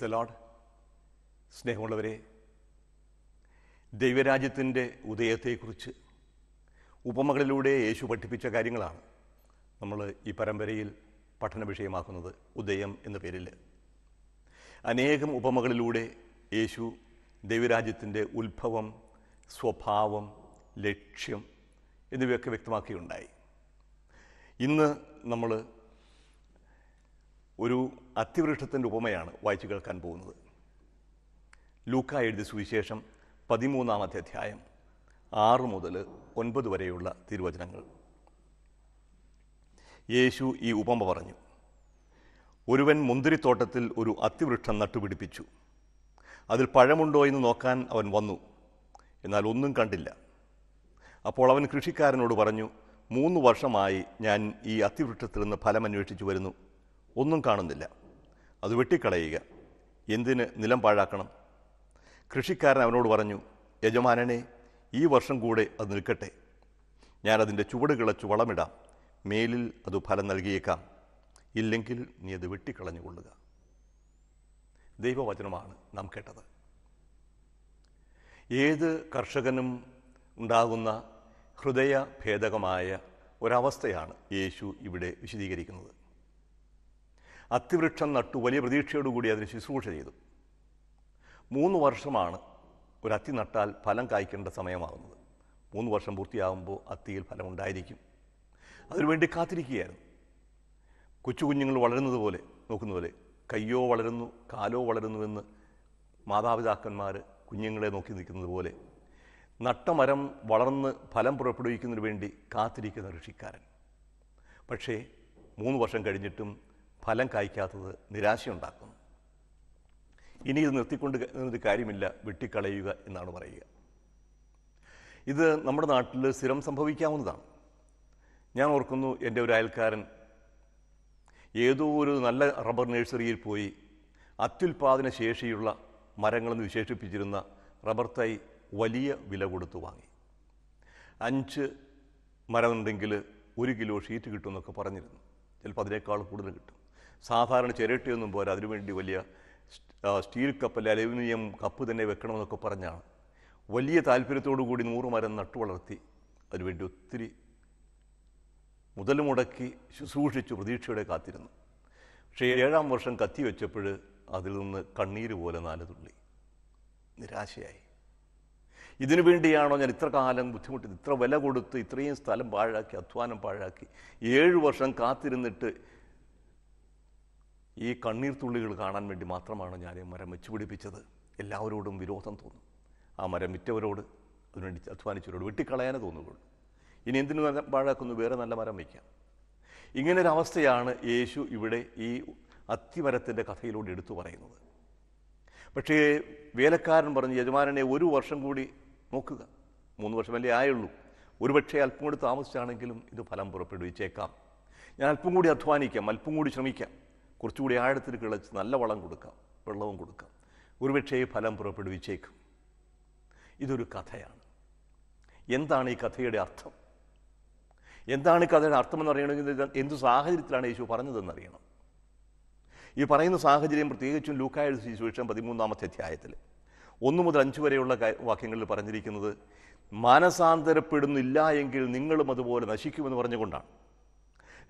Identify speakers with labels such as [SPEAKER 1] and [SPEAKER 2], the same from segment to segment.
[SPEAKER 1] price allowed സ്നേഹമുള്ളവരെ ദൈവരാജ്യത്തിൻ്റെ ഉദയത്തെക്കുറിച്ച് ഉപമകളിലൂടെ യേശു പഠിപ്പിച്ച കാര്യങ്ങളാണ് നമ്മൾ ഈ പരമ്പരയിൽ പഠന വിഷയമാക്കുന്നത് ഉദയം എന്ന പേരിൽ അനേകം ഉപമകളിലൂടെ യേശു ദൈവരാജ്യത്തിൻ്റെ ഉത്ഭവം സ്വഭാവം ലക്ഷ്യം എന്നിവയൊക്കെ വ്യക്തമാക്കിയുണ്ടായി ഇന്ന് നമ്മൾ ഒരു അത്തിവൃക്ഷത്തിൻ്റെ ഉപമയാണ് വായിച്ചു കേൾക്കാൻ പോകുന്നത് ലൂക്ക എഴുതി സുവിശേഷം പതിമൂന്നാമത്തെ അധ്യായം ആറ് മുതൽ ഒൻപത് വരെയുള്ള തിരുവചനങ്ങൾ യേശു ഈ ഉപമ പറഞ്ഞു ഒരുവൻ മുന്തിരിത്തോട്ടത്തിൽ ഒരു അതിവൃക്ഷം നട്ടുപിടിപ്പിച്ചു അതിൽ പഴമുണ്ടോ എന്ന് നോക്കാൻ അവൻ വന്നു എന്നാൽ ഒന്നും കണ്ടില്ല അപ്പോൾ അവൻ കൃഷിക്കാരനോട് പറഞ്ഞു മൂന്ന് വർഷമായി ഞാൻ ഈ അതിവൃക്ഷത്തിൽ നിന്ന് ഫലം അന്വേഷിച്ചു വരുന്നു ഒന്നും കാണുന്നില്ല അത് വെട്ടിക്കളയുക എന്തിന് നിലം പാഴാക്കണം കൃഷിക്കാരൻ അവനോട് പറഞ്ഞു യജമാനനെ ഈ വർഷം കൂടെ അത് നിൽക്കട്ടെ ഞാനതിൻ്റെ ചുവട് കിളച്ചു വളമിടാം മേലിൽ അത് ഫലം നൽകിയേക്കാം ഇല്ലെങ്കിൽ നീ അത് വെട്ടിക്കളഞ്ഞുകൊള്ളുക ദൈവവചനമാണ് നാം കേട്ടത് ഏത് കർഷകനും ഉണ്ടാകുന്ന ഹൃദയ ഭേദകമായ ഒരവസ്ഥയാണ് യേശു ഇവിടെ വിശദീകരിക്കുന്നത് അത്തിവൃക്ഷം നട്ടു വലിയ പ്രതീക്ഷയോടുകൂടി അതിന് ശുശ്രൂഷ ചെയ്തു മൂന്ന് വർഷമാണ് ഒരു അത്തി നട്ടാൽ ഫലം കായ്ക്കേണ്ട സമയമാകുന്നത് മൂന്ന് വർഷം പൂർത്തിയാകുമ്പോൾ അത്തിയിൽ ഫലം ഉണ്ടായിരിക്കും അതിനുവേണ്ടി കാത്തിരിക്കുകയായിരുന്നു കൊച്ചു കുഞ്ഞുങ്ങൾ വളരുന്നത് പോലെ നോക്കുന്ന പോലെ കയ്യോ വളരുന്നു കാലോ വളരുന്നുവെന്ന് മാതാപിതാക്കന്മാർ കുഞ്ഞുങ്ങളെ നോക്കി നിൽക്കുന്നത് പോലെ നട്ടമരം വളർന്ന് ഫലം പുറപ്പെടുവിക്കുന്നതിന് വേണ്ടി കാത്തിരിക്കുന്ന കൃഷിക്കാരൻ പക്ഷേ മൂന്ന് വർഷം കഴിഞ്ഞിട്ടും ഫലം കായ്ക്കാത്തത് നിരാശയുണ്ടാക്കുന്നു ഇനി ഇത് നിർത്തിക്കൊണ്ട് ഒരു കാര്യമില്ല വെട്ടിക്കളയുക എന്നാണ് പറയുക ഇത് നമ്മുടെ നാട്ടിൽ സ്ഥിരം സംഭവിക്കാവുന്നതാണ് ഞാൻ ഓർക്കുന്നു എൻ്റെ ഒരു അയൽക്കാരൻ ഏതോ ഒരു നല്ല റബ്ബർ നഴ്സറിയിൽ പോയി അത്യുൽപാദന ശേഷിയുള്ള മരങ്ങളെന്ന് വിശേഷിപ്പിച്ചിരുന്ന റബ്ബർ തൈ വലിയ വില കൊടുത്ത് വാങ്ങി അഞ്ച് മരമുണ്ടെങ്കിൽ ഒരു കിലോ ഷീറ്റ് കിട്ടുമെന്നൊക്കെ പറഞ്ഞിരുന്നു ചിലപ്പോൾ അതിനേക്കാൾ കൂടുതൽ കിട്ടും സാധാരണ ചിരട്ടിയൊന്നും പോരാ അതിനുവേണ്ടി വലിയ സ്റ്റീൽ കപ്പ് അല്ലെ അലുമിനിയം കപ്പ് തന്നെ വെക്കണമെന്നൊക്കെ പറഞ്ഞാണ് വലിയ താല്പര്യത്തോടു കൂടി നൂറ് മരം നട്ടു വളർത്തി അതിനുവേണ്ടി ഒത്തിരി മുതൽ മുടക്കി ശുശ്രൂഷിച്ചു പ്രതീക്ഷയോടെ കാത്തിരുന്നു പക്ഷേ ഏഴാം വർഷം കത്തി വെച്ചപ്പോൾ അതിൽ നിന്ന് കണ്ണീര് പോലെ നാല് തുള്ളി നിരാശയായി ഇതിനു വേണ്ടിയാണോ ഞാൻ ഇത്ര കാലം ബുദ്ധിമുട്ടി ഇത്ര വില കൊടുത്ത് ഇത്രയും സ്ഥലം പാഴാക്കി അധ്വാനം പാഴാക്കി ഏഴ് വർഷം കാത്തിരുന്നിട്ട് ഈ കണ്ണീർ തുള്ളികൾ കാണാൻ വേണ്ടി മാത്രമാണ് ഞാൻ ഈ മരം പിടിപ്പിച്ചത് എല്ലാവരോടും വിരോധം തോന്നും ആ മരം വിറ്റവരോട് അതിനുവേണ്ടി അധ്വാനിച്ചവരോട് വെട്ടിക്കളയാനേ തോന്നുകയുള്ളു ഇനി എന്തിനു പാഴാക്കുന്നു വേറെ നല്ല മരം വയ്ക്കാം ഇങ്ങനൊരവസ്ഥയാണ് യേശു ഇവിടെ ഈ അത്തിമരത്തിൻ്റെ കഥയിലൂടെ എടുത്തു പറയുന്നത് പക്ഷേ വേലക്കാരൻ പറഞ്ഞു യജമാനെ ഒരു വർഷം കൂടി നോക്കുക മൂന്ന് വർഷമല്ലേ ആയുള്ളൂ ഒരുപക്ഷെ അല്പം കൂടി താമസിച്ചാണെങ്കിലും ഇത് ഫലം പുറപ്പെടുവിച്ചേക്കാം ഞാൻ അല്പം കൂടി അധ്വാനിക്കാം അല്പം കൂടി ശ്രമിക്കാം കുറച്ചുകൂടി ആഴത്തിൽ കിളച്ച് നല്ല വളം കൊടുക്കാം വെള്ളവും കൊടുക്കാം ഒരുപക്ഷേ ഫലം പുറപ്പെടുവിച്ചേക്കും ഇതൊരു കഥയാണ് എന്താണ് ഈ കഥയുടെ അർത്ഥം എന്താണ് കഥയുടെ അർത്ഥം എന്ന് അറിയണമെങ്കിൽ എന്ത് സാഹചര്യത്തിലാണ് യേശു പറഞ്ഞതെന്ന് അറിയണം ഈ പറയുന്ന സാഹചര്യം പ്രത്യേകിച്ചും ലൂക്കായുടെ സുവിശേഷം പതിമൂന്നാമത്തെ അധ്യായത്തിൽ ഒന്നു മുതൽ അഞ്ച് വരെയുള്ള വാക്യങ്ങളിൽ പറഞ്ഞിരിക്കുന്നത് മാനസാന്തരപ്പെടുന്നില്ല എങ്കിൽ നിങ്ങളും അതുപോലെ നശിക്കുമെന്ന് പറഞ്ഞുകൊണ്ടാണ്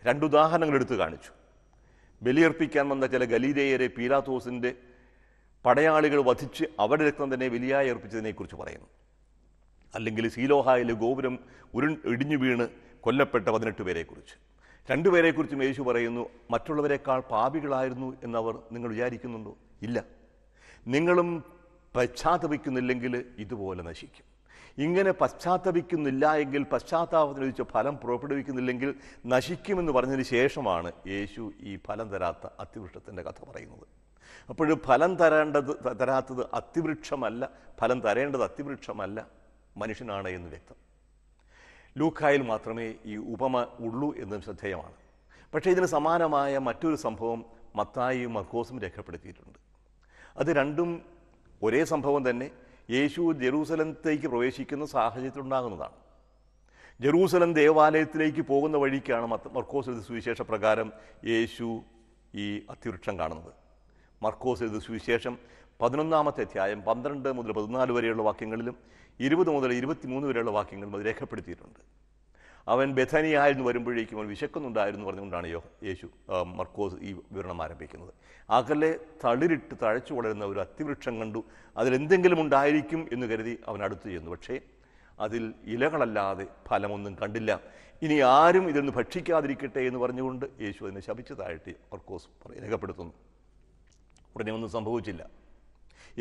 [SPEAKER 1] രണ്ടുദാഹരണങ്ങൾ എടുത്തു കാണിച്ചു ബലിയർപ്പിക്കാൻ വന്ന ചില ഗലീലയരെ പീലാത്തോസിൻ്റെ പടയാളികൾ വധിച്ച് അവിടെ രക്തം തന്നെ ബലിയായി അർപ്പിച്ചതിനെക്കുറിച്ച് പറയുന്നു അല്ലെങ്കിൽ സീലോഹായിലെ ഗോപുരം ഉരുൺ ഇടിഞ്ഞു വീണ് കൊല്ലപ്പെട്ട പതിനെട്ട് പേരെക്കുറിച്ച് രണ്ടുപേരെക്കുറിച്ചും യേശു പറയുന്നു മറ്റുള്ളവരെക്കാൾ പാപികളായിരുന്നു എന്നവർ നിങ്ങൾ വിചാരിക്കുന്നുണ്ടോ ഇല്ല നിങ്ങളും പശ്ചാത്തപിക്കുന്നില്ലെങ്കിൽ ഇതുപോലെ നശിക്കും ഇങ്ങനെ പശ്ചാത്തപിക്കുന്നില്ല എങ്കിൽ പശ്ചാത്താപത്തിന് വിധിച്ച ഫലം പുറപ്പെടുവിക്കുന്നില്ലെങ്കിൽ നശിക്കുമെന്ന് പറഞ്ഞതിന് ശേഷമാണ് യേശു ഈ ഫലം തരാത്ത അത്തിവൃക്ഷത്തിൻ്റെ കഥ പറയുന്നത് അപ്പോഴും ഫലം തരേണ്ടത് തരാത്തത് അതിവൃക്ഷമല്ല ഫലം തരേണ്ടത് അതിവൃക്ഷമല്ല മനുഷ്യനാണ് എന്ന് വ്യക്തം ലൂക്കായിൽ മാത്രമേ ഈ ഉപമ ഉള്ളൂ എന്നും ശ്രദ്ധേയമാണ് പക്ഷേ ഇതിന് സമാനമായ മറ്റൊരു സംഭവം മത്തായിയും മർക്കോസും രേഖപ്പെടുത്തിയിട്ടുണ്ട് അത് രണ്ടും ഒരേ സംഭവം തന്നെ യേശു ജെറൂസലത്തേക്ക് പ്രവേശിക്കുന്ന സാഹചര്യത്തിൽ ഉണ്ടാകുന്നതാണ് ജെറൂസലം ദേവാലയത്തിലേക്ക് പോകുന്ന വഴിക്കാണ് മർക്കോസ് എഴുതി സുവിശേഷ പ്രകാരം യേശു ഈ അത്യവൃക്ഷം കാണുന്നത് മർക്കോസ് എഴുതി സുവിശേഷം പതിനൊന്നാമത്തെ അധ്യായം പന്ത്രണ്ട് മുതൽ പതിനാല് വരെയുള്ള വാക്യങ്ങളിലും ഇരുപത് മുതൽ മൂന്ന് വരെയുള്ള വാക്യങ്ങളും അത് രേഖപ്പെടുത്തിയിട്ടുണ്ട് അവൻ ബഥാനിയായിരുന്നു വരുമ്പോഴേക്കും അവൻ വിശക്കുന്നുണ്ടായിരുന്നു പറഞ്ഞുകൊണ്ടാണ് യോ യേശു മർക്കോസ് ഈ വിവരണം ആരംഭിക്കുന്നത് ആകലെ തളിരിട്ട് തഴച്ചു വളരുന്ന ഒരു അത്തിവൃക്ഷം കണ്ടു അതിലെന്തെങ്കിലും ഉണ്ടായിരിക്കും എന്ന് കരുതി അവൻ അടുത്തു ചെയ്യുന്നു പക്ഷേ അതിൽ ഇലകളല്ലാതെ ഫലമൊന്നും കണ്ടില്ല ഇനി ആരും ഇതൊന്ന് ഭക്ഷിക്കാതിരിക്കട്ടെ എന്ന് പറഞ്ഞുകൊണ്ട് യേശു അതിനെ ശപിച്ചതായിട്ട് മർക്കോസ് രേഖപ്പെടുത്തുന്നു ഉടനെ ഒന്നും സംഭവിച്ചില്ല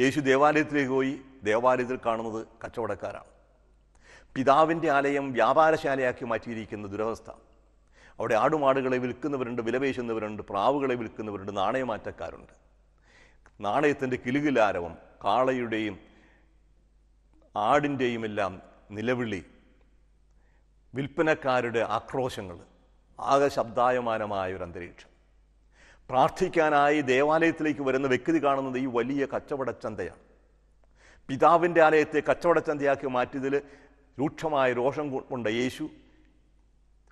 [SPEAKER 1] യേശു ദേവാലയത്തിലേക്ക് പോയി ദേവാലയത്തിൽ കാണുന്നത് കച്ചവടക്കാരാണ് പിതാവിൻ്റെ ആലയം വ്യാപാരശാലയാക്കി മാറ്റിയിരിക്കുന്ന ദുരവസ്ഥ അവിടെ ആടുമാടുകളെ വിൽക്കുന്നവരുണ്ട് വിലപേശുന്നവരുണ്ട് പ്രാവുകളെ വിൽക്കുന്നവരുണ്ട് നാണയമാറ്റക്കാരുണ്ട് നാണയത്തിൻ്റെ കിലുകിലാരവം കാളയുടെയും ആടിൻ്റെയും എല്ലാം നിലവിളി വിൽപ്പനക്കാരുടെ ആക്രോശങ്ങൾ ആകെ ശബ്ദായമാനമായ ഒരു അന്തരീക്ഷം പ്രാർത്ഥിക്കാനായി ദേവാലയത്തിലേക്ക് വരുന്ന വ്യക്തി കാണുന്നത് ഈ വലിയ കച്ചവട ചന്തയാണ് പിതാവിൻ്റെ ആലയത്തെ കച്ചവട ചന്തയാക്കി മാറ്റിയതിൽ രൂക്ഷമായ രോഷം കൊണ്ട് യേശു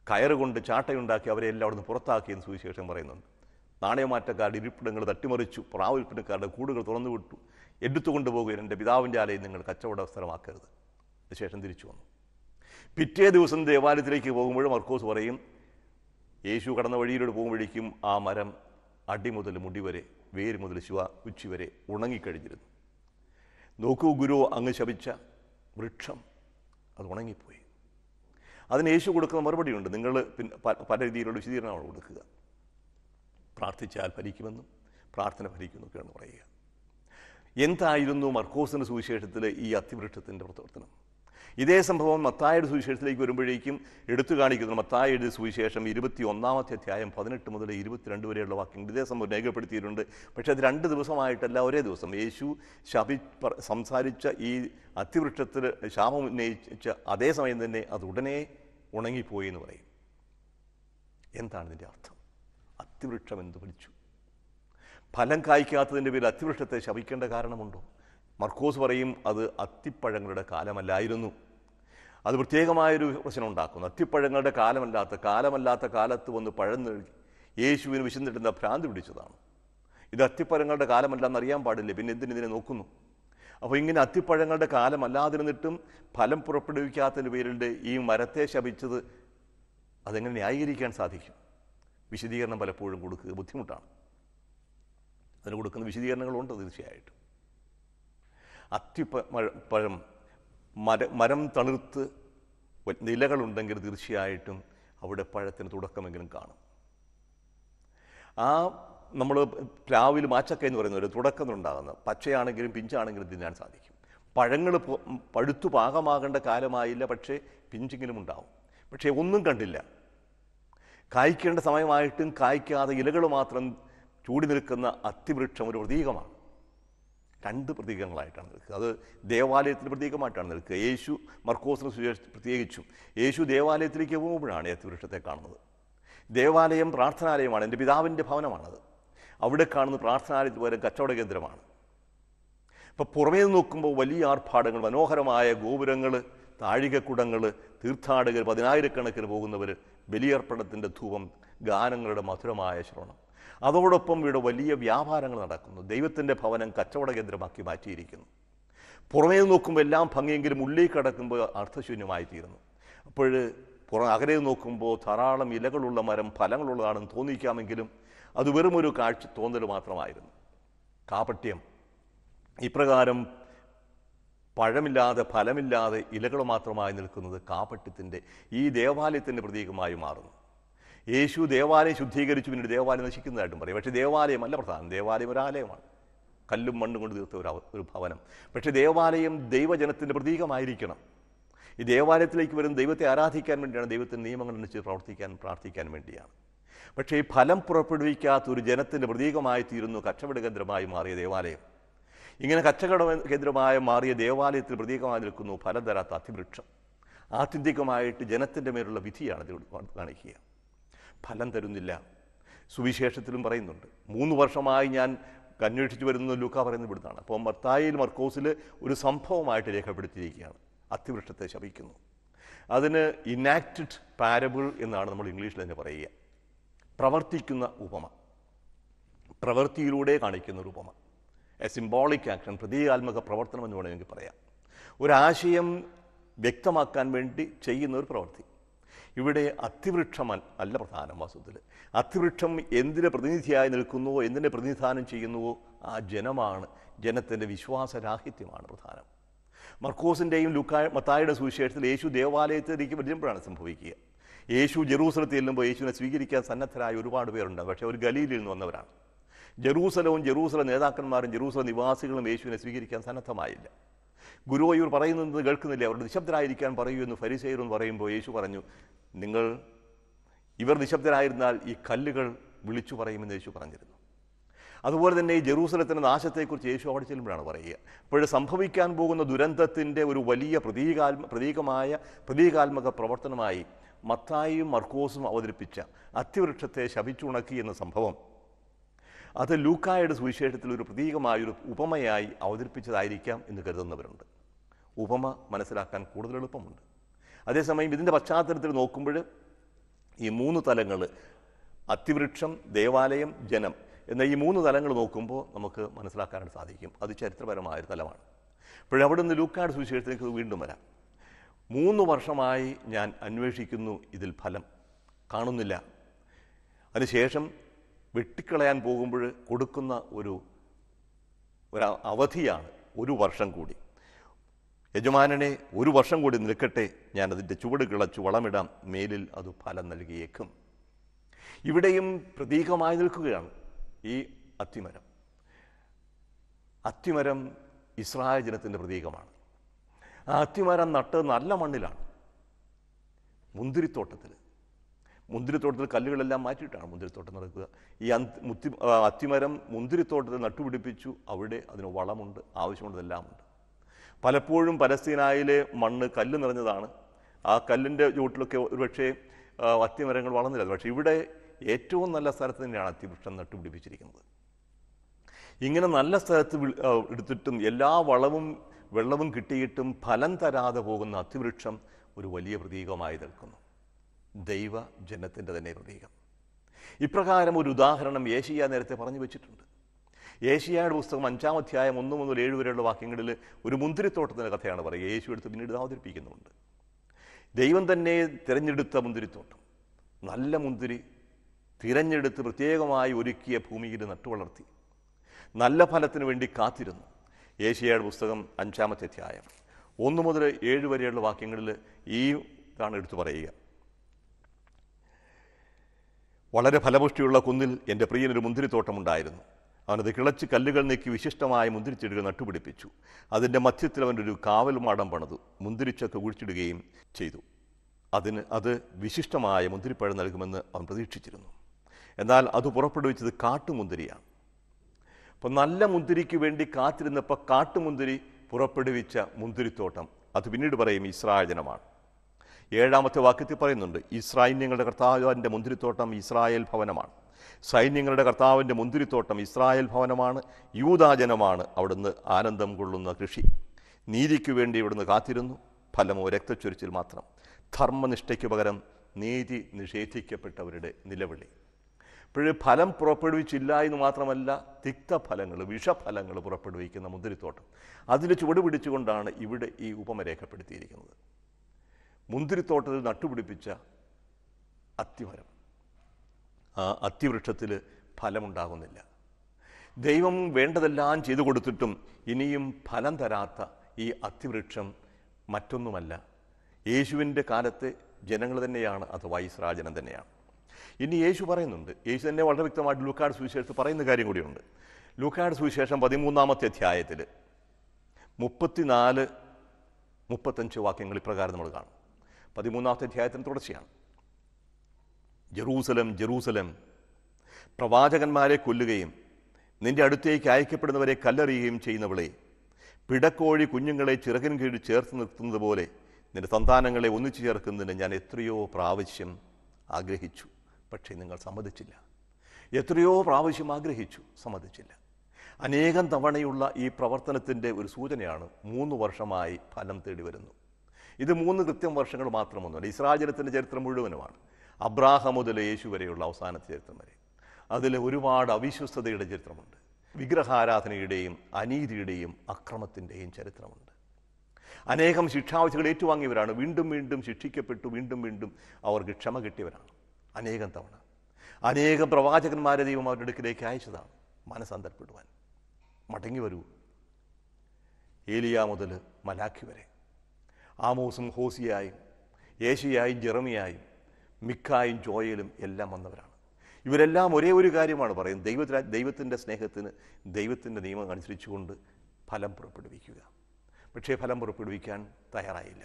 [SPEAKER 1] കയറുകൊണ്ട് ചാട്ടയുണ്ടാക്കി അവരെ എല്ലാം അവിടുന്ന് പുറത്താക്കിയെന്ന് സുവിശേഷം പറയുന്നുണ്ട് നാണയമാറ്റക്കാരുടെ ഇരിപ്പിടങ്ങൾ തട്ടിമറിച്ചു പ്രാവുൽപ്പനക്കാരുടെ കൂടുകൾ തുറന്നു വിട്ടു എടുത്തുകൊണ്ട് പോകുകയും എൻ്റെ പിതാവിൻ്റെ ആലയം നിങ്ങൾ കച്ചവട സ്ഥലമാക്കരുത് അതിനുശേഷം തിരിച്ചു വന്നു പിറ്റേ ദിവസം ദേവാലയത്തിലേക്ക് പോകുമ്പോഴും അർക്കോസ് പറയും യേശു കടന്ന വഴിയിലൂടെ പോകുമ്പോഴേക്കും ആ മരം അടി മുതൽ മുടി വരെ വേര് മുതൽ ശിവ ഉച്ചി വരെ ഉണങ്ങിക്കഴിഞ്ഞിരുന്നു നോക്കൂ ഗുരു അങ്ങ് ശപിച്ച വൃക്ഷം അത് ഉണങ്ങിപ്പോയി അതിന് യേശു കൊടുക്കുന്ന മറുപടിയുണ്ട് നിങ്ങൾ പിന്നെ പല രീതിയിലുള്ള വിശദീകരണമാണ് കൊടുക്കുക പ്രാർത്ഥിച്ചാൽ ഫലിക്കുമെന്നും പ്രാർത്ഥന ഫലിക്കുമെന്നൊക്കെയാണ് പറയുക എന്തായിരുന്നു മർക്കോസിൻ്റെ സുവിശേഷത്തിൽ ഈ അതിവൃക്ഷത്തിൻ്റെ പ്രവർത്തനം ഇതേ സംഭവം മത്തായുടെ സുവിശേഷത്തിലേക്ക് വരുമ്പോഴേക്കും എടുത്തു കാണിക്കുന്നു മത്തായുടെ സുവിശേഷം ഇരുപത്തി ഒന്നാമത്തെ അധ്യായം പതിനെട്ട് മുതൽ ഇരുപത്തിരണ്ട് വരെയുള്ള വാക്യങ്ങൾ ഇതേ സംഭവം രേഖപ്പെടുത്തിയിട്ടുണ്ട് പക്ഷേ അത് രണ്ട് ദിവസമായിട്ടല്ല ഒരേ ദിവസം യേശു ശപി സംസാരിച്ച ഈ അതിവൃക്ഷത്തിൽ ശാപം ഉന്നയിച്ച അതേ സമയം തന്നെ അത് ഉടനെ ഉണങ്ങിപ്പോയി എന്ന് പറയും എന്താണ് ഇതിൻ്റെ അർത്ഥം അതിവൃക്ഷം എന്ത് പഠിച്ചു ഫലം കായ്ക്കാത്തതിൻ്റെ പേരിൽ അതിവൃക്ഷത്തെ ശപിക്കേണ്ട കാരണമുണ്ടോ മർക്കോസ് പറയും അത് അത്തിപ്പഴങ്ങളുടെ കാലമല്ലായിരുന്നു അത് പ്രത്യേകമായൊരു പ്രശ്നം ഉണ്ടാക്കുന്നു അത്തിപ്പഴങ്ങളുടെ കാലമല്ലാത്ത കാലമല്ലാത്ത കാലത്ത് വന്ന് പഴം യേശുവിന് വിശന്നിട്ടുന്ന ഭ്രാന്ത് പിടിച്ചതാണ് ഇത് അത്തിപ്പഴങ്ങളുടെ കാലമല്ലാന്ന് അറിയാൻ പാടില്ല പിന്നെ എന്തിനെ നോക്കുന്നു അപ്പോൾ ഇങ്ങനെ അത്തിപ്പഴങ്ങളുടെ കാലമല്ലാതിരുന്നിട്ടും ഫലം പുറപ്പെടുവിക്കാത്തതിൻ്റെ പേരിൽ ഈ മരത്തെ ശപിച്ചത് അതെങ്ങനെ ന്യായീകരിക്കാൻ സാധിക്കും വിശദീകരണം പലപ്പോഴും കൊടുക്കുക ബുദ്ധിമുട്ടാണ് അതിന് കൊടുക്കുന്ന വിശദീകരണങ്ങളുണ്ട് തീർച്ചയായിട്ടും അത്തിപ്പഴം മര മരം തണുത്ത് നിലകളുണ്ടെങ്കിൽ തീർച്ചയായിട്ടും അവിടെ പഴത്തിന് തുടക്കമെങ്കിലും കാണും ആ നമ്മൾ പ്ലാവിൽ മാച്ചക്ക എന്ന് പറയുന്ന ഒരു തുടക്കം ഉണ്ടാകുന്ന പച്ചയാണെങ്കിലും പിഞ്ചാണെങ്കിലും തിന്നാൻ സാധിക്കും പഴങ്ങൾ പഴുത്തു പാകമാകേണ്ട കാലമായില്ല പക്ഷേ പിഞ്ചെങ്കിലും ഉണ്ടാവും പക്ഷേ ഒന്നും കണ്ടില്ല കായ്ക്കേണ്ട സമയമായിട്ടും കായ്ക്കാതെ ഇലകൾ മാത്രം ചൂടി നിൽക്കുന്ന അത്തിവൃക്ഷം ഒരു പ്രതീകമാണ് രണ്ട് പ്രതീകങ്ങളായിട്ടാണ് നിൽക്കുക അത് ദേവാലയത്തിൻ്റെ പ്രതീകമായിട്ടാണ് നിൽക്കുക യേശു മർക്കോസിനെ സുവിശേഷ പ്രത്യേകിച്ചും യേശു ദേവാലയത്തിലേക്ക് പോകുമ്പോഴാണ് ഏത്തുവൃക്ഷത്തെ കാണുന്നത് ദേവാലയം പ്രാർത്ഥനാലയമാണ് എൻ്റെ പിതാവിൻ്റെ ഭവനമാണത് അവിടെ കാണുന്ന പ്രാർത്ഥനാലയത്തിൽ പോലെ കച്ചവട കേന്ദ്രമാണ് അപ്പോൾ പുറമേ നോക്കുമ്പോൾ വലിയ ആർഭാടങ്ങൾ മനോഹരമായ ഗോപുരങ്ങൾ താഴികക്കുടങ്ങൾ തീർത്ഥാടകർ പതിനായിരക്കണക്കിന് പോകുന്നവർ ബലിയർപ്പണത്തിൻ്റെ ധൂപം ഗാനങ്ങളുടെ മധുരമായ ശ്രവണം അതോടൊപ്പം ഇവിടെ വലിയ വ്യാപാരങ്ങൾ നടക്കുന്നു ദൈവത്തിൻ്റെ ഭവനം കച്ചവട കേന്ദ്രമാക്കി മാറ്റിയിരിക്കുന്നു പുറമേ നോക്കുമ്പോൾ എല്ലാം ഭംഗിയെങ്കിലും ഉള്ളിൽ കിടക്കുമ്പോൾ അർത്ഥശൂന്യമായി തീരുന്നു അപ്പോൾ പുറം അകലെ നോക്കുമ്പോൾ ധാരാളം ഇലകളുള്ള മരം ഫലങ്ങളുള്ളതാണെന്ന് തോന്നിക്കാമെങ്കിലും അത് വെറും ഒരു കാഴ്ച തോന്നൽ മാത്രമായിരുന്നു കാപട്യം ഇപ്രകാരം പഴമില്ലാതെ ഫലമില്ലാതെ ഇലകൾ മാത്രമായി നിൽക്കുന്നത് കാപട്യത്തിൻ്റെ ഈ ദേവാലയത്തിൻ്റെ പ്രതീകമായി മാറുന്നു യേശു ദേവാലയം ശുദ്ധീകരിച്ചു പിന്നീട് ദേവാലയം നശിക്കുന്നതായിട്ടും പറയും പക്ഷേ ദേവാലയം അല്ല പ്രധാനം ദേവാലയം ഒരു ആലയമാണ് കല്ലും മണ്ണും കൊണ്ട് തീർത്ത ഒരു ഒരു ഭവനം പക്ഷേ ദേവാലയം ദൈവജനത്തിൻ്റെ പ്രതീകമായിരിക്കണം ഈ ദേവാലയത്തിലേക്ക് വരും ദൈവത്തെ ആരാധിക്കാൻ വേണ്ടിയാണ് ദൈവത്തിൻ്റെ നിയമങ്ങൾ അനുസരിച്ച് പ്രവർത്തിക്കാൻ പ്രാർത്ഥിക്കാൻ വേണ്ടിയാണ് പക്ഷേ ഈ ഫലം പുറപ്പെടുവിക്കാത്ത ഒരു ജനത്തിൻ്റെ പ്രതീകമായി തീരുന്നു കച്ചവട കേന്ദ്രമായി മാറിയ ദേവാലയം ഇങ്ങനെ കച്ചവട കേന്ദ്രമായി മാറിയ ദേവാലയത്തിൽ പ്രതീകമായി നിൽക്കുന്നു ഫലം തരാത്ത അതിവൃക്ഷം ആത്യന്തികമായിട്ട് ജനത്തിൻ്റെ മേലുള്ള വിധിയാണ് കാണിക്കുക ഫലം തരുന്നില്ല സുവിശേഷത്തിലും പറയുന്നുണ്ട് മൂന്ന് വർഷമായി ഞാൻ അന്വേഷിച്ചു വരുന്ന ലൂക്ക പറയുന്ന ഇവിടുന്നാണ് അപ്പോൾ മത്തായിൽ മർക്കോസിൽ ഒരു സംഭവമായിട്ട് രേഖപ്പെടുത്തിയിരിക്കുകയാണ് അത്തിവൃക്ഷത്തെ ശപിക്കുന്നു അതിന് ഇനാക്റ്റഡ് പാരബിൾ എന്നാണ് നമ്മൾ ഇംഗ്ലീഷിൽ തന്നെ പറയുക പ്രവർത്തിക്കുന്ന ഉപമ പ്രവൃത്തിയിലൂടെ കാണിക്കുന്ന ഒരു ഉപമ എ സിംബോളിക് ആക്ഷൻ പ്രതീകാത്മക പ്രവർത്തനം എന്ന് വേണമെങ്കിൽ പറയാം ഒരാശയം വ്യക്തമാക്കാൻ വേണ്ടി ചെയ്യുന്ന ഒരു പ്രവൃത്തി ഇവിടെ അതിവൃക്ഷം അല്ല പ്രധാനം വാസ്തുവിൽ അതിവൃക്ഷം എന്തിനെ പ്രതിനിധിയായി നിൽക്കുന്നുവോ എന്തിനെ പ്രതിനിധാനം ചെയ്യുന്നുവോ ആ ജനമാണ് ജനത്തിൻ്റെ വിശ്വാസരാഹിത്യമാണ് പ്രധാനം മർക്കോസിൻ്റെയും ലുക്കായ മത്തായുടെ സുവിശേഷത്തിൽ യേശു ദേവാലയത്തിലേക്ക് വരുമ്പോഴാണ് സംഭവിക്കുക യേശു ജെറൂസലത്ത് ചെല്ലുമ്പോൾ യേശുവിനെ സ്വീകരിക്കാൻ സന്നദ്ധരായ ഒരുപാട് പേരുണ്ട് പക്ഷേ അവർ ഗലീലിൽ നിന്ന് വന്നവരാണ് ജെറൂസലവും ജെറൂസല നേതാക്കന്മാരും ജെറൂസല നിവാസികളും യേശുവിനെ സ്വീകരിക്കാൻ സന്നദ്ധമായില്ല ഗുരുവായൂർ പറയുന്നത് കേൾക്കുന്നില്ല അവർ നിശബ്ദരായിരിക്കാൻ പറയൂ എന്ന് എന്ന് പറയുമ്പോൾ യേശു പറഞ്ഞു നിങ്ങൾ ഇവർ നിശബ്ദരായിരുന്നാൽ ഈ കല്ലുകൾ വിളിച്ചു പറയുമെന്ന് യേശു പറഞ്ഞിരുന്നു അതുപോലെ തന്നെ ഈ ജെറൂസലത്തിൻ്റെ നാശത്തെക്കുറിച്ച് യേശു അവിടെ ചെല്ലുമ്പോഴാണ് പറയുക ഇപ്പോൾ സംഭവിക്കാൻ പോകുന്ന ദുരന്തത്തിൻ്റെ ഒരു വലിയ പ്രതീകാത്മ പ്രതീകമായ പ്രതീകാത്മക പ്രവർത്തനമായി മത്തായും മർക്കോസും അവതരിപ്പിച്ച അത്യവൃക്ഷത്തെ ശപിച്ചുണക്കി എന്ന സംഭവം അത് ലൂക്കായുടെ സുവിശേഷത്തിൽ ഒരു പ്രതീകമായൊരു ഉപമയായി അവതരിപ്പിച്ചതായിരിക്കാം എന്ന് കരുതുന്നവരുണ്ട് ഉപമ മനസ്സിലാക്കാൻ കൂടുതൽ എളുപ്പമുണ്ട് അതേസമയം ഇതിൻ്റെ പശ്ചാത്തലത്തിൽ നോക്കുമ്പോൾ ഈ മൂന്ന് തലങ്ങൾ അതിവൃക്ഷം ദേവാലയം ജനം എന്ന ഈ മൂന്ന് തലങ്ങൾ നോക്കുമ്പോൾ നമുക്ക് മനസ്സിലാക്കാനായിട്ട് സാധിക്കും അത് ചരിത്രപരമായ ഒരു തലമാണ് ഇപ്പോഴവിടെ നിന്ന് ലൂക്കാട് സുവിശേഷത്തിലേക്ക് വീണ്ടും വരാം മൂന്ന് വർഷമായി ഞാൻ അന്വേഷിക്കുന്നു ഇതിൽ ഫലം കാണുന്നില്ല അതിനുശേഷം വെട്ടിക്കളയാൻ പോകുമ്പോൾ കൊടുക്കുന്ന ഒരു ഒരു അവധിയാണ് ഒരു വർഷം കൂടി യജമാനനെ ഒരു വർഷം കൂടി നിൽക്കട്ടെ ഞാൻ അതിൻ്റെ ചുവട് കിളച്ച് വളമിടാം മേലിൽ അത് ഫലം നൽകിയേക്കും ഇവിടെയും പ്രതീകമായി നിൽക്കുകയാണ് ഈ അത്തിമരം അത്തിമരം ഇസ്രായേൽ ജനത്തിൻ്റെ പ്രതീകമാണ് ആ അത്തിമരം നട്ട് നല്ല മണ്ണിലാണ് മുന്തിരിത്തോട്ടത്തിൽ മുന്തിരിത്തോട്ടത്തിൽ കല്ലുകളെല്ലാം മാറ്റിയിട്ടാണ് മുന്തിരിത്തോട്ടം നടക്കുക ഈ മുത്തി അത്തിമരം മുന്തിരിത്തോട്ടത്തിൽ നട്ടുപിടിപ്പിച്ചു അവിടെ അതിന് വളമുണ്ട് ആവശ്യമുള്ളതെല്ലാം ഉണ്ട് പലപ്പോഴും പലസ്തീനായിലെ മണ്ണ് കല്ല് നിറഞ്ഞതാണ് ആ കല്ലിൻ്റെ ചുവട്ടിലൊക്കെ ഒരുപക്ഷേ അത്തിമരങ്ങൾ വളർന്നില്ല പക്ഷേ ഇവിടെ ഏറ്റവും നല്ല സ്ഥലത്ത് തന്നെയാണ് അത്തിവൃക്ഷം നട്ടുപിടിപ്പിച്ചിരിക്കുന്നത് ഇങ്ങനെ നല്ല സ്ഥലത്ത് എടുത്തിട്ടും എല്ലാ വളവും വെള്ളവും കിട്ടിയിട്ടും ഫലം തരാതെ പോകുന്ന അത്തിവൃക്ഷം ഒരു വലിയ പ്രതീകമായി നിൽക്കുന്നു ദൈവ ജനത്തിൻ്റെ തന്നെ പ്രതീകം ഇപ്രകാരം ഒരു ഉദാഹരണം യേശയ്യ നേരത്തെ പറഞ്ഞു വെച്ചിട്ടുണ്ട് യേശിയായുടെ പുസ്തകം അഞ്ചാം അധ്യായം ഒന്ന് മുതൽ ഏഴ് വരെയുള്ള വാക്യങ്ങളിൽ ഒരു മുന്തിരിത്തോട്ടത്തിൻ്റെ കഥയാണ് പറയുക യേശു എടുത്ത് പിന്നീട് അവതരിപ്പിക്കുന്നുണ്ട് ദൈവം തന്നെ തിരഞ്ഞെടുത്ത മുന്തിരിത്തോട്ടം നല്ല മുന്തിരി തിരഞ്ഞെടുത്ത് പ്രത്യേകമായി ഒരുക്കിയ ഭൂമിയിൽ നട്ടുവളർത്തി നല്ല ഫലത്തിന് വേണ്ടി കാത്തിരുന്നു ഏഷ്യയുടെ പുസ്തകം അഞ്ചാമത്തെ അധ്യായം ഒന്നു മുതൽ ഏഴ് വരെയുള്ള വാക്യങ്ങളിൽ ഈ ഇതാണ് എടുത്തു പറയുക വളരെ ഫലപുഷ്ടിയുള്ള കുന്നിൽ എൻ്റെ പ്രിയനൊരു മുന്തിരിത്തോട്ടമുണ്ടായിരുന്നു അവനത് കിളച്ച് കല്ലുകൾ നീക്കി വിശിഷ്ടമായ മുന്തിരിച്ചെടികൾ നട്ടുപിടിപ്പിച്ചു അതിൻ്റെ മധ്യത്തിൽ അവനൊരു കാവൽ മാടം പണതു മുന്തിരിച്ചൊക്കെ കുഴിച്ചിടുകയും ചെയ്തു അതിന് അത് വിശിഷ്ടമായ മുന്തിരിപ്പഴം നൽകുമെന്ന് അവൻ പ്രതീക്ഷിച്ചിരുന്നു എന്നാൽ അത് പുറപ്പെടുവിച്ചത് കാട്ടുമുന്തിരിയാണ് അപ്പം നല്ല മുന്തിരിക്ക് വേണ്ടി കാത്തിരുന്നപ്പോൾ കാട്ടുമുന്തിരി പുറപ്പെടുവിച്ച മുന്തിരിത്തോട്ടം അത് പിന്നീട് പറയും ഇസ്രായജനമാണ് ഏഴാമത്തെ വാക്യത്തിൽ പറയുന്നുണ്ട് ഇസ്രായേൽ കർത്താവിൻ്റെ മുന്തിരിത്തോട്ടം ഇസ്രായേൽ ഭവനമാണ് സൈന്യങ്ങളുടെ കർത്താവിൻ്റെ മുന്തിരിത്തോട്ടം ഇസ്രായേൽ ഭവനമാണ് യൂതാജനമാണ് അവിടുന്ന് ആനന്ദം കൊള്ളുന്ന കൃഷി നീതിക്കു വേണ്ടി ഇവിടുന്ന് കാത്തിരുന്നു ഫലമോ രക്തച്ചൊരിച്ചിൽ മാത്രം ധർമ്മനിഷ്ഠയ്ക്ക് പകരം നീതി നിഷേധിക്കപ്പെട്ടവരുടെ നിലവിളി ഇപ്പോഴ് ഫലം പുറപ്പെടുവിച്ചില്ല എന്ന് മാത്രമല്ല തിക്തഫലങ്ങൾ വിഷഫലങ്ങൾ പുറപ്പെടുവിക്കുന്ന മുന്തിരിത്തോട്ടം അതിൽ ചുവട് പിടിച്ചുകൊണ്ടാണ് ഇവിടെ ഈ ഉപമ രേഖപ്പെടുത്തിയിരിക്കുന്നത് മുന്തിരിത്തോട്ടത്തിൽ നട്ടുപിടിപ്പിച്ച അത്തിമരം അത്തിവൃക്ഷത്തിൽ ഫലമുണ്ടാകുന്നില്ല ദൈവം വേണ്ടതെല്ലാം ചെയ്തു കൊടുത്തിട്ടും ഇനിയും ഫലം തരാത്ത ഈ അത്തിവൃക്ഷം മറ്റൊന്നുമല്ല യേശുവിൻ്റെ കാലത്തെ ജനങ്ങൾ തന്നെയാണ് അത് വൈസ്രാജനം തന്നെയാണ് ഇനി യേശു പറയുന്നുണ്ട് യേശു തന്നെ വളരെ വ്യക്തമായിട്ട് ലൂക്കാട് സുവിശേഷത്തിൽ പറയുന്ന കാര്യം കൂടിയുണ്ട് ലൂക്കാട് സുവിശേഷം പതിമൂന്നാമത്തെ അധ്യായത്തിൽ മുപ്പത്തിനാല് മുപ്പത്തഞ്ച് വാക്യങ്ങൾ ഇപ്രകാരം നമ്മൾ കാണും പതിമൂന്നാമത്തെ അധ്യായത്തിന് തുടർച്ചയാണ് ജെറൂസലം ജെറൂസലം പ്രവാചകന്മാരെ കൊല്ലുകയും നിന്റെ അടുത്തേക്ക് അയക്കപ്പെടുന്നവരെ കല്ലെറിയുകയും ചെയ്യുന്നവളെ പിടക്കോഴി കുഞ്ഞുങ്ങളെ ചിറകിൻ കീഴിൽ ചേർത്ത് നിർത്തുന്നത് പോലെ നിന്റെ സന്താനങ്ങളെ ഒന്നിച്ചു ചേർക്കുന്നതിന് ഞാൻ എത്രയോ പ്രാവശ്യം ആഗ്രഹിച്ചു പക്ഷേ നിങ്ങൾ സമ്മതിച്ചില്ല എത്രയോ പ്രാവശ്യം ആഗ്രഹിച്ചു സമ്മതിച്ചില്ല അനേകം തവണയുള്ള ഈ പ്രവർത്തനത്തിൻ്റെ ഒരു സൂചനയാണ് മൂന്ന് വർഷമായി ഫലം തേടി വരുന്നു ഇത് മൂന്ന് കൃത്യം വർഷങ്ങൾ മാത്രമൊന്നുമല്ല ഇസ്രാജനത്തിൻ്റെ ചരിത്രം മുഴുവനുമാണ് അബ്രാഹം മുതൽ യേശു വരെയുള്ള അവസാന ചരിത്രം വരെ അതിൽ ഒരുപാട് അവിശ്വസ്തതയുടെ ചരിത്രമുണ്ട് വിഗ്രഹാരാധനയുടെയും അനീതിയുടെയും അക്രമത്തിൻ്റെയും ചരിത്രമുണ്ട് അനേകം ശിക്ഷാവിധികൾ ഏറ്റുവാങ്ങിയവരാണ് വീണ്ടും വീണ്ടും ശിക്ഷിക്കപ്പെട്ടു വീണ്ടും വീണ്ടും അവർക്ക് ക്ഷമ കിട്ടിയവരാണ് അനേകം തവണ അനേകം പ്രവാചകന്മാരെ ദൈവം അവരുടെ അടുക്കിലേക്ക് അയച്ചതാണ് മനസ്സന്തരപ്പെടുവാൻ മടങ്ങി വരൂ ഏലിയ മുതൽ മലാഖി വരെ ആമോസും ഹോസിയായും യേശയായും ജെറമിയായും മിക്കായും ജോയലും എല്ലാം വന്നവരാണ് ഇവരെല്ലാം ഒരേ ഒരു കാര്യമാണ് പറയുന്നത് ദൈവത്തിന് ദൈവത്തിൻ്റെ സ്നേഹത്തിന് ദൈവത്തിൻ്റെ നിയമം അനുസരിച്ചുകൊണ്ട് ഫലം പുറപ്പെടുവിക്കുക പക്ഷേ ഫലം പുറപ്പെടുവിക്കാൻ തയ്യാറായില്ല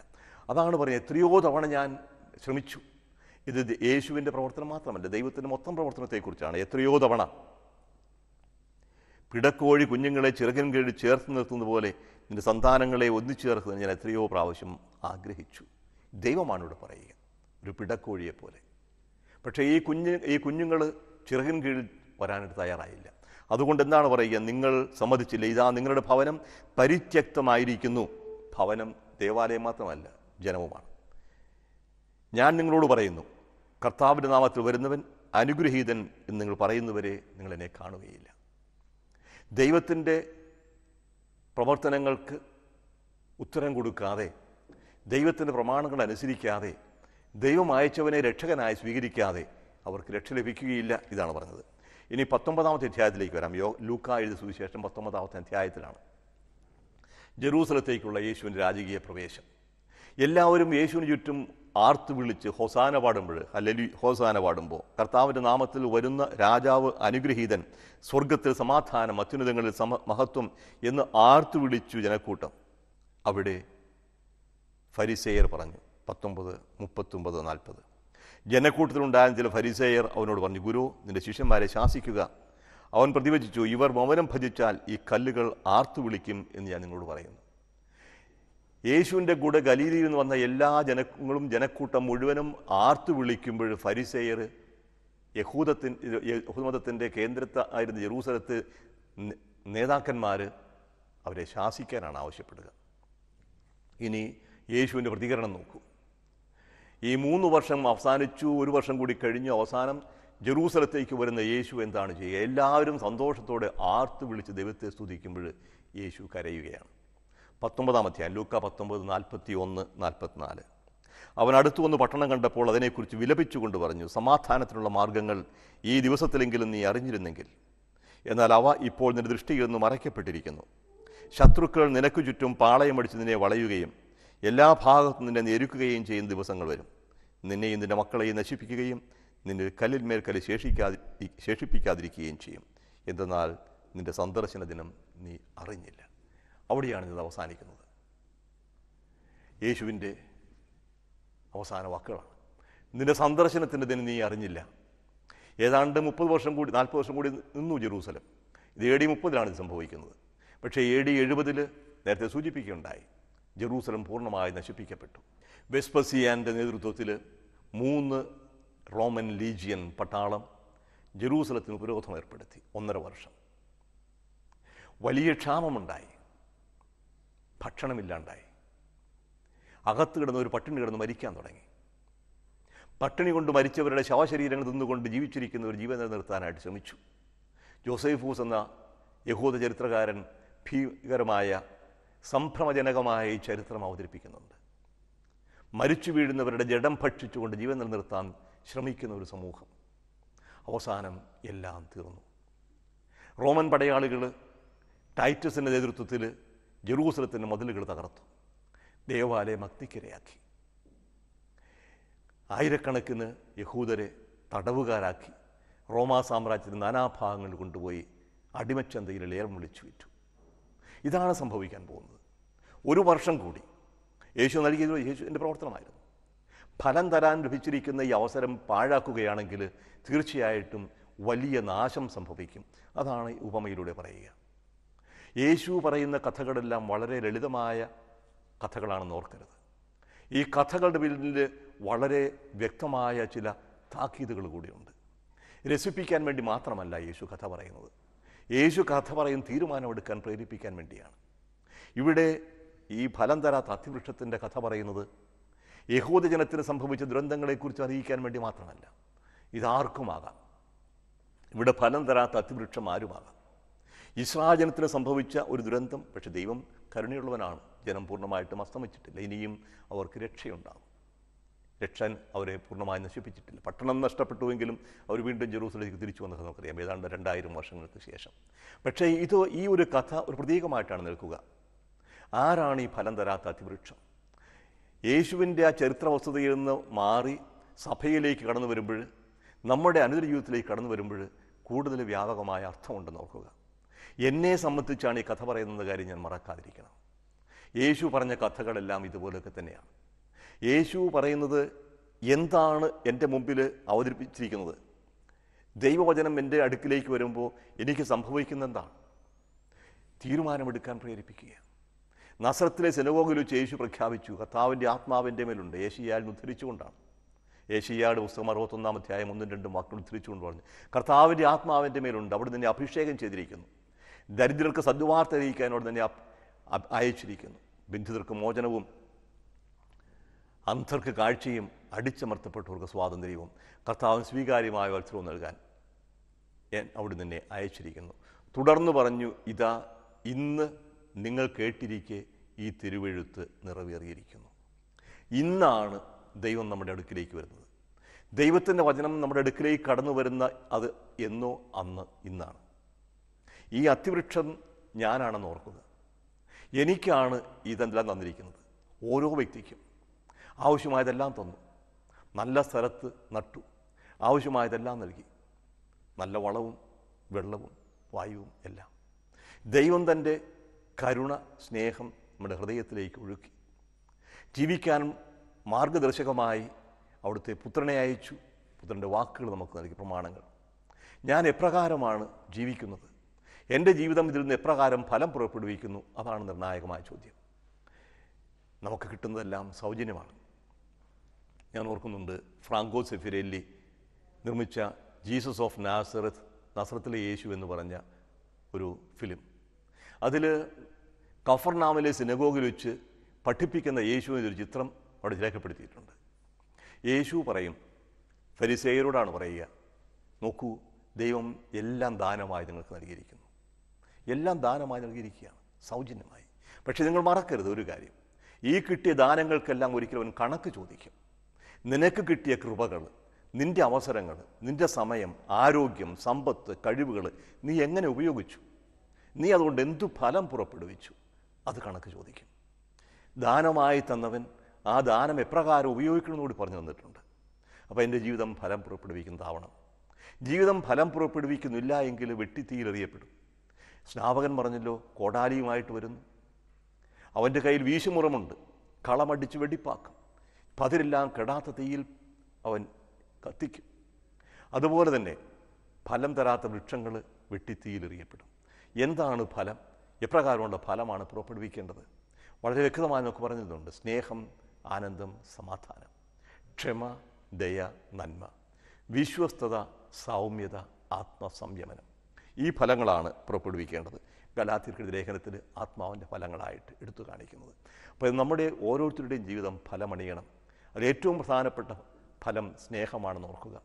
[SPEAKER 1] അതാണ് പറയുന്നത് എത്രയോ തവണ ഞാൻ ശ്രമിച്ചു ഇത് യേശുവിൻ്റെ പ്രവർത്തനം മാത്രമല്ല ദൈവത്തിൻ്റെ മൊത്തം പ്രവർത്തനത്തെക്കുറിച്ചാണ് എത്രയോ തവണ പിടക്കോഴി കുഞ്ഞുങ്ങളെ ചിറകൻ കീഴിൽ ചേർത്ത് നിർത്തുന്നത് പോലെ നിൻ്റെ സന്താനങ്ങളെ ഒന്നിച്ചു ചേർക്കുന്നത് ഞാൻ എത്രയോ പ്രാവശ്യം ആഗ്രഹിച്ചു ദൈവമാണ് ഇവിടെ പറയുക ഒരു പിടക്കോഴിയെ പോലെ പക്ഷേ ഈ കുഞ്ഞ് ഈ കുഞ്ഞുങ്ങൾ ചിറകിൻ കീഴിൽ വരാനായിട്ട് തയ്യാറായില്ല അതുകൊണ്ട് എന്താണ് പറയുക നിങ്ങൾ സമ്മതിച്ചില്ല ഇതാ നിങ്ങളുടെ ഭവനം പരിത്യക്തമായിരിക്കുന്നു ഭവനം ദേവാലയം മാത്രമല്ല ജനവുമാണ് ഞാൻ നിങ്ങളോട് പറയുന്നു കർത്താവിൻ്റെ നാമത്തിൽ വരുന്നവൻ അനുഗ്രഹീതൻ എന്ന് നിങ്ങൾ പറയുന്നവരെ നിങ്ങൾ എന്നെ കാണുകയില്ല ദൈവത്തിൻ്റെ പ്രവർത്തനങ്ങൾക്ക് ഉത്തരം കൊടുക്കാതെ ദൈവത്തിൻ്റെ പ്രമാണങ്ങൾ അനുസരിക്കാതെ ദൈവം അയച്ചവനെ രക്ഷകനായി സ്വീകരിക്കാതെ അവർക്ക് രക്ഷ ലഭിക്കുകയില്ല ഇതാണ് പറഞ്ഞത് ഇനി പത്തൊമ്പതാമത്തെ അധ്യായത്തിലേക്ക് വരാം യോ ലൂക്ക എഴുതി സുവിശേഷം പത്തൊമ്പതാമത്തെ അധ്യായത്തിലാണ് ജെറൂസലത്തേക്കുള്ള യേശുവിൻ്റെ രാജകീയ പ്രവേശം എല്ലാവരും യേശുവിന് ചുറ്റും ആർത്ത് വിളിച്ച് ഹോസാന പാടുമ്പോൾ അല്ലെങ്കിൽ ഹോസാന പാടുമ്പോൾ കർത്താവിൻ്റെ നാമത്തിൽ വരുന്ന രാജാവ് അനുഗ്രഹീതൻ സ്വർഗത്തിൽ സമാധാനം അത്യുന്നതങ്ങളിൽ സമ മഹത്വം എന്ന് ആർത്തു വിളിച്ചു ജനക്കൂട്ടം അവിടെ ഫരിസേയർ പറഞ്ഞു പത്തൊമ്പത് മുപ്പത്തൊമ്പത് നാൽപ്പത് ജനക്കൂട്ടത്തിലുണ്ടായ ചില ഫരിസേയർ അവനോട് പറഞ്ഞു ഗുരു നിന്റെ ശിഷ്യന്മാരെ ശാസിക്കുക അവൻ പ്രതിവചിച്ചു ഇവർ മൗനം ഭജിച്ചാൽ ഈ കല്ലുകൾ ആർത്തു വിളിക്കും എന്ന് ഞാൻ നിങ്ങളോട് പറയുന്നു യേശുവിൻ്റെ കൂടെ ഗലീലിയിൽ നിന്ന് വന്ന എല്ലാ ജനങ്ങളും ജനക്കൂട്ടം മുഴുവനും ആർത്തു വിളിക്കുമ്പോൾ ഫരിസേയർ യഹൂദത്തിൻ യഹൂദമതത്തിൻ്റെ കേന്ദ്രത്തെ ആയിരുന്ന ജെറൂസലത്ത് നേതാക്കന്മാർ അവരെ ശാസിക്കാനാണ് ആവശ്യപ്പെടുക ഇനി യേശുവിൻ്റെ പ്രതികരണം നോക്കൂ ഈ മൂന്ന് വർഷം അവസാനിച്ചു ഒരു വർഷം കൂടി കഴിഞ്ഞു അവസാനം ജെറൂസലത്തേക്ക് വരുന്ന യേശു എന്താണ് ചെയ്യുക എല്ലാവരും സന്തോഷത്തോടെ ആർത്ത് വിളിച്ച് ദൈവത്തെ സ്തുതിക്കുമ്പോൾ യേശു കരയുകയാണ് പത്തൊമ്പതാം അധ്യായം ലൂക്ക പത്തൊമ്പത് നാൽപ്പത്തി ഒന്ന് നാൽപ്പത്തിനാല് അവൻ അടുത്തു വന്ന് പട്ടണം കണ്ടപ്പോൾ അതിനെക്കുറിച്ച് വിലപിച്ചുകൊണ്ട് പറഞ്ഞു സമാധാനത്തിനുള്ള മാർഗങ്ങൾ ഈ ദിവസത്തിലെങ്കിലും നീ അറിഞ്ഞിരുന്നെങ്കിൽ എന്നാൽ അവ ഇപ്പോൾ നിന്റെ ദൃഷ്ടിയിൽ നിന്ന് മറയ്ക്കപ്പെട്ടിരിക്കുന്നു ശത്രുക്കൾ നിനക്കു ചുറ്റും പാളയമടിച്ച് നിന്നെ വളയുകയും എല്ലാ ഭാഗത്തും നിന്നെ ഞെരുക്കുകയും ചെയ്യുന്ന ദിവസങ്ങൾ വരും നിന്നെയും നിൻ്റെ മക്കളെയും നശിപ്പിക്കുകയും നിന്റെ കല്ലിൽ കല്ല് ശേഷിക്കാതി ശേഷിപ്പിക്കാതിരിക്കുകയും ചെയ്യും എന്തെന്നാൽ നിന്റെ സന്ദർശന ദിനം നീ അറിഞ്ഞില്ല അവിടെയാണ് ഇത് അവസാനിക്കുന്നത് യേശുവിൻ്റെ അവസാന വാക്കുകളാണ് നിന്റെ സന്ദർശനത്തിൻ്റെ ദിനം നീ അറിഞ്ഞില്ല ഏതാണ്ട് മുപ്പത് വർഷം കൂടി നാൽപ്പത് വർഷം കൂടി നിന്നു ജെറൂസലം ഇത് എ ഡി മുപ്പതിലാണ് ഇത് സംഭവിക്കുന്നത് പക്ഷേ എ ഡി എഴുപതിൽ നേരത്തെ സൂചിപ്പിക്കുകയുണ്ടായി ജെറൂസലം പൂർണ്ണമായി നശിപ്പിക്കപ്പെട്ടു വെസ്പസിയാൻ്റെ നേതൃത്വത്തിൽ മൂന്ന് റോമൻ ലീജിയൻ പട്ടാളം ജെറൂസലത്തിന് ഉപരോധം ഏർപ്പെടുത്തി ഒന്നര വർഷം വലിയ ക്ഷാമമുണ്ടായി ഭക്ഷണമില്ലാണ്ടായി അകത്ത് കിടന്ന് ഒരു പട്ടിണി കിടന്ന് മരിക്കാൻ തുടങ്ങി പട്ടിണി കൊണ്ട് മരിച്ചവരുടെ ശവശരീരങ്ങൾ തിന്നുകൊണ്ട് ജീവിച്ചിരിക്കുന്ന ഒരു ജീവൻ നിലനിർത്താനായിട്ട് ശ്രമിച്ചു ജോസൈഫൂസ് എന്ന യഹൂദ ചരിത്രകാരൻ ഭീകരമായ സംഭ്രമജനകമായ ഈ ചരിത്രം അവതരിപ്പിക്കുന്നുണ്ട് മരിച്ചു വീഴുന്നവരുടെ ജഡം ഭക്ഷിച്ചുകൊണ്ട് ജീവൻ നിലനിർത്താൻ ശ്രമിക്കുന്ന ഒരു സമൂഹം അവസാനം എല്ലാം തീർന്നു റോമൻ പടയാളികൾ ടൈറ്റസിൻ്റെ നേതൃത്വത്തിൽ ജെറൂസലത്തിൻ്റെ മതിലുകൾ തകർത്തു ദേവാലയം അഗ്നിക്കിരയാക്കി ആയിരക്കണക്കിന് യഹൂദരെ തടവുകാരാക്കി റോമാ സാമ്രാജ്യത്തിൻ്റെ നാനാഭാഗങ്ങളിൽ കൊണ്ടുപോയി അടിമച്ചന്തയിൽ ലേലം വിളിച്ചു വിറ്റു ഇതാണ് സംഭവിക്കാൻ പോകുന്നത് ഒരു വർഷം കൂടി യേശു നൽകിയത് യേശുവിൻ്റെ പ്രവർത്തനമായിരുന്നു ഫലം തരാൻ ലഭിച്ചിരിക്കുന്ന ഈ അവസരം പാഴാക്കുകയാണെങ്കിൽ തീർച്ചയായിട്ടും വലിയ നാശം സംഭവിക്കും അതാണ് ഉപമയിലൂടെ പറയുക യേശു പറയുന്ന കഥകളെല്ലാം വളരെ ലളിതമായ കഥകളാണെന്ന് ഓർക്കരുത് ഈ കഥകളുടെ പിന്നിൽ വളരെ വ്യക്തമായ ചില താക്കീതുകൾ കൂടിയുണ്ട് രസിപ്പിക്കാൻ വേണ്ടി മാത്രമല്ല യേശു കഥ പറയുന്നത് യേശു കഥ പറയും തീരുമാനമെടുക്കാൻ പ്രേരിപ്പിക്കാൻ വേണ്ടിയാണ് ഇവിടെ ഈ ഫലം തരാത്ത അതിവൃക്ഷത്തിൻ്റെ കഥ പറയുന്നത് യഹൂദജനത്തിന് സംഭവിച്ച ദുരന്തങ്ങളെക്കുറിച്ച് അറിയിക്കാൻ വേണ്ടി മാത്രമല്ല ഇതാർക്കുമാകാം ഇവിടെ ഫലം തരാത്ത അതിവൃക്ഷം ആരുമാകാം ഇസ്രാജനത്തിന് സംഭവിച്ച ഒരു ദുരന്തം പക്ഷെ ദൈവം കരുണയുള്ളവനാണ് ജനം പൂർണ്ണമായിട്ടും അസ്തമിച്ചിട്ടില്ല ഇനിയും അവർക്ക് രക്ഷയുണ്ടാകും രക്ഷൻ അവരെ പൂർണ്ണമായി നശിപ്പിച്ചിട്ടില്ല പട്ടണം നഷ്ടപ്പെട്ടുവെങ്കിലും അവർ വീണ്ടും ജെറൂസലേക്ക് തിരിച്ചു വന്നത് നമുക്കറിയാം ഏതാണ്ട് രണ്ടായിരം വർഷങ്ങൾക്ക് ശേഷം പക്ഷേ ഇത് ഈ ഒരു കഥ ഒരു പ്രതീകമായിട്ടാണ് നിൽക്കുക ആരാണ് ഈ ഫലം തരാത്ത അതിവൃക്ഷം യേശുവിൻ്റെ ആ ചരിത്ര വസ്തുതയിൽ നിന്ന് മാറി സഭയിലേക്ക് കടന്നു വരുമ്പോൾ നമ്മുടെ അനുദിന ജീവിതത്തിലേക്ക് കടന്നു വരുമ്പോൾ കൂടുതൽ വ്യാപകമായ അർത്ഥമുണ്ടെന്ന് ഓർക്കുക എന്നെ സംബന്ധിച്ചാണ് ഈ കഥ പറയുന്നത് കാര്യം ഞാൻ മറക്കാതിരിക്കണം യേശു പറഞ്ഞ കഥകളെല്ലാം ഇതുപോലെയൊക്കെ തന്നെയാണ് യേശു പറയുന്നത് എന്താണ് എൻ്റെ മുമ്പിൽ അവതരിപ്പിച്ചിരിക്കുന്നത് ദൈവവചനം എൻ്റെ അടുക്കിലേക്ക് വരുമ്പോൾ എനിക്ക് സംഭവിക്കുന്ന എന്താണ് തീരുമാനമെടുക്കാൻ പ്രേരിപ്പിക്കുക നസ്രത്തിലെ സിനഗോഗിൽ വെച്ച് യേശു പ്രഖ്യാപിച്ചു കർത്താവിൻ്റെ ആത്മാവിൻ്റെ മേലുണ്ട് യേശിയാൽ ഉദ്ധരിച്ചുകൊണ്ടാണ് യേശിയാട് പുസ്തകം അറുപത്തൊന്നാം അധ്യായം ഒന്നും രണ്ടും വാക്കുകൾ ഉദ്ധരിച്ചുകൊണ്ട് പറഞ്ഞു കർത്താവിൻ്റെ ആത്മാവിൻ്റെ മേലുണ്ട് അവിടെ നിന്നെ അഭിഷേകം ചെയ്തിരിക്കുന്നു ദരിദ്രർക്ക് സദ്വാർത്ത അറിയിക്കാനോട് തന്നെ അയച്ചിരിക്കുന്നു ബിന്ദുതർക്ക് മോചനവും അന്ധർക്ക് കാഴ്ചയും അടിച്ചമർത്തപ്പെട്ടവർക്ക് സ്വാതന്ത്ര്യവും കർത്താവിന് സ്വീകാര്യമായ വത്സരവും നൽകാൻ അവിടെ നിന്നെ അയച്ചിരിക്കുന്നു തുടർന്ന് പറഞ്ഞു ഇതാ ഇന്ന് നിങ്ങൾ കേട്ടിരിക്കെ ഈ തിരുവെഴുത്ത് നിറവേറിയിരിക്കുന്നു ഇന്നാണ് ദൈവം നമ്മുടെ അടുക്കിലേക്ക് വരുന്നത് ദൈവത്തിൻ്റെ വചനം നമ്മുടെ അടുക്കിലേക്ക് കടന്നു വരുന്ന അത് എന്നോ അന്ന് ഇന്നാണ് ഈ അതിവൃക്ഷം ഞാനാണെന്ന് ഓർക്കുന്നത് എനിക്കാണ് ഇതെല്ലാം തന്നിരിക്കുന്നത് ഓരോ വ്യക്തിക്കും ആവശ്യമായതെല്ലാം തന്നു നല്ല സ്ഥലത്ത് നട്ടു ആവശ്യമായതെല്ലാം നൽകി നല്ല വളവും വെള്ളവും വായുവും എല്ലാം ദൈവം തൻ്റെ കരുണ സ്നേഹം നമ്മുടെ ഹൃദയത്തിലേക്ക് ഒഴുക്കി ജീവിക്കാനും മാർഗദർശകമായി അവിടുത്തെ പുത്രനെ അയച്ചു പുത്രൻ്റെ വാക്കുകൾ നമുക്ക് നൽകി പ്രമാണങ്ങൾ ഞാൻ എപ്രകാരമാണ് ജീവിക്കുന്നത് എൻ്റെ ജീവിതം ഇതിൽ നിന്ന് എപ്രകാരം ഫലം പുറപ്പെടുവിക്കുന്നു അതാണ് നിർണായകമായ ചോദ്യം നമുക്ക് കിട്ടുന്നതെല്ലാം സൗജന്യമാണ് ഞാൻ ഓർക്കുന്നുണ്ട് ഫ്രാങ്കോ സെഫിരേല്ലി നിർമ്മിച്ച ജീസസ് ഓഫ് നാസറത്ത് നസറത്തിലെ യേശു എന്ന് പറഞ്ഞ ഒരു ഫിലിം അതിൽ കഫർനാമിലെ സിനഗോഗിൽ വെച്ച് പഠിപ്പിക്കുന്ന യേശുവിൻ്റെ ഒരു ചിത്രം അവിടെ രേഖപ്പെടുത്തിയിട്ടുണ്ട് യേശു പറയും ഫരിസേയരോടാണ് പറയുക നോക്കൂ ദൈവം എല്ലാം ദാനമായി നിങ്ങൾക്ക് നൽകിയിരിക്കുന്നു എല്ലാം ദാനമായി നൽകിയിരിക്കുകയാണ് സൗജന്യമായി പക്ഷേ നിങ്ങൾ മറക്കരുത് ഒരു കാര്യം ഈ കിട്ടിയ ദാനങ്ങൾക്കെല്ലാം ഒരിക്കലും അവൻ കണക്ക് ചോദിക്കും നിനക്ക് കിട്ടിയ കൃപകൾ നിൻ്റെ അവസരങ്ങൾ നിൻ്റെ സമയം ആരോഗ്യം സമ്പത്ത് കഴിവുകൾ നീ എങ്ങനെ ഉപയോഗിച്ചു നീ അതുകൊണ്ട് എന്തു ഫലം പുറപ്പെടുവിച്ചു അത് കണക്ക് ചോദിക്കും ദാനമായി തന്നവൻ ആ ദാനം എപ്രകാരം ഉപയോഗിക്കണമെന്നുകൂടി പറഞ്ഞു തന്നിട്ടുണ്ട് അപ്പോൾ എൻ്റെ ജീവിതം ഫലം പുറപ്പെടുവിക്കുന്നതാവണം ജീവിതം ഫലം പുറപ്പെടുവിക്കുന്നില്ല എങ്കിൽ വെട്ടിത്തീയിലെറിയപ്പെടും സ്നാപകൻ പറഞ്ഞല്ലോ കോടാലിയുമായിട്ട് വരുന്നു അവൻ്റെ കയ്യിൽ വീശുമുറമുണ്ട് കളമടിച്ച് വെടിപ്പാക്കും പതിരെല്ലാം കെടാത്ത തീയിൽ അവൻ കത്തിക്കും അതുപോലെ തന്നെ ഫലം തരാത്ത വൃക്ഷങ്ങൾ വെട്ടിത്തീയിലെറിയപ്പെടും എന്താണ് ഫലം എപ്രകാരമുള്ള ഫലമാണ് പുറപ്പെടുവിക്കേണ്ടത് വളരെ വ്യക്തമായി നമുക്ക് പറഞ്ഞിട്ടുണ്ട് സ്നേഹം ആനന്ദം സമാധാനം ക്ഷമ ദയ നന്മ വിശ്വസ്തത സൗമ്യത ആത്മസംയമനം ഈ ഫലങ്ങളാണ് പുറപ്പെടുവിക്കേണ്ടത് ഗലാത്തിർക്കടി ലേഖനത്തിൽ ആത്മാവിൻ്റെ ഫലങ്ങളായിട്ട് എടുത്തു കാണിക്കുന്നത് അപ്പോൾ നമ്മുടെ ഓരോരുത്തരുടെയും ജീവിതം ഫലമണിയണം അതിൽ ഏറ്റവും പ്രധാനപ്പെട്ട ഫലം സ്നേഹമാണെന്ന് ഓർക്കുക